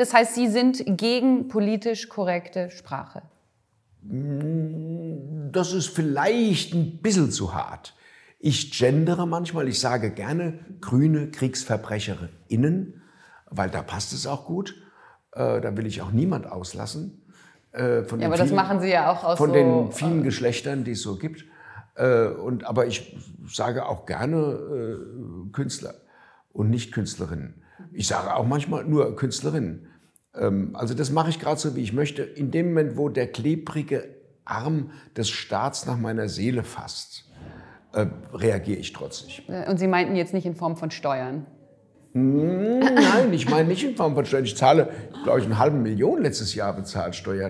Das heißt, Sie sind gegen politisch korrekte Sprache. Das ist vielleicht ein bisschen zu hart. Ich gendere manchmal, ich sage gerne grüne KriegsverbrecherInnen, weil da passt es auch gut. Äh, da will ich auch niemand auslassen. Äh, von ja, aber vielen, das machen Sie ja auch aus Von so den äh, vielen Geschlechtern, die es so gibt. Äh, und, aber ich sage auch gerne äh, Künstler und nicht Künstlerinnen. Ich sage auch manchmal nur Künstlerinnen. Ähm, also das mache ich gerade so, wie ich möchte. In dem Moment, wo der klebrige Arm des Staats nach meiner Seele fasst, äh, reagiere ich trotzig. Äh, und Sie meinten jetzt nicht in Form von Steuern? Hm, nein, ich meine nicht in Form von Steuern. Ich zahle, glaube ich, einen halben Million letztes Jahr bezahlt Steuern.